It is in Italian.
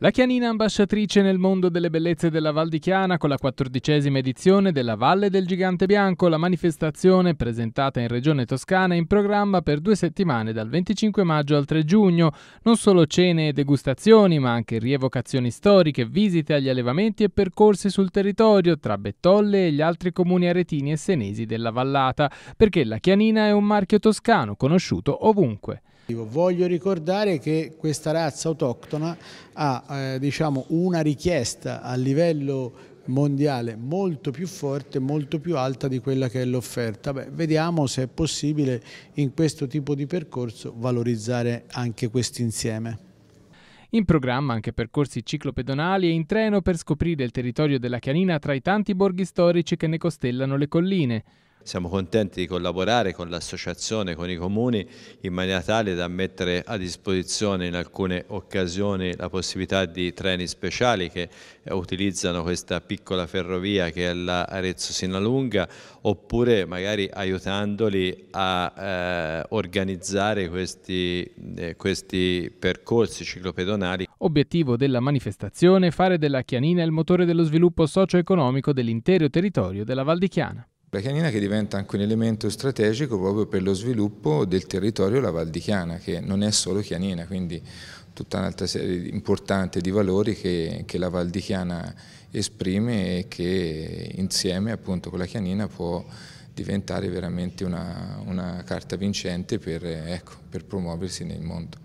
La Chianina ambasciatrice nel mondo delle bellezze della Val di Chiana con la quattordicesima edizione della Valle del Gigante Bianco, la manifestazione presentata in Regione Toscana è in programma per due settimane dal 25 maggio al 3 giugno, non solo cene e degustazioni ma anche rievocazioni storiche, visite agli allevamenti e percorsi sul territorio tra Bettolle e gli altri comuni aretini e senesi della vallata, perché la Chianina è un marchio toscano conosciuto ovunque. Voglio ricordare che questa razza autoctona ha eh, diciamo, una richiesta a livello mondiale molto più forte, molto più alta di quella che è l'offerta. Vediamo se è possibile in questo tipo di percorso valorizzare anche questo insieme. In programma anche percorsi ciclopedonali e in treno per scoprire il territorio della Chianina tra i tanti borghi storici che ne costellano le colline siamo contenti di collaborare con l'associazione, con i comuni, in maniera tale da mettere a disposizione in alcune occasioni la possibilità di treni speciali che eh, utilizzano questa piccola ferrovia che è larezzo Arezzo-Sinalunga, oppure magari aiutandoli a eh, organizzare questi, eh, questi percorsi ciclopedonali. Obiettivo della manifestazione fare della Chianina il motore dello sviluppo socio-economico dell'intero territorio della Val di Chiana. La Chianina che diventa anche un elemento strategico proprio per lo sviluppo del territorio la Val di Chiana, che non è solo Chianina, quindi tutta un'altra serie importante di valori che, che, la Val di Chiana esprime e che insieme appunto con la Chianina può diventare veramente una, una carta vincente per, ecco, per promuoversi nel mondo.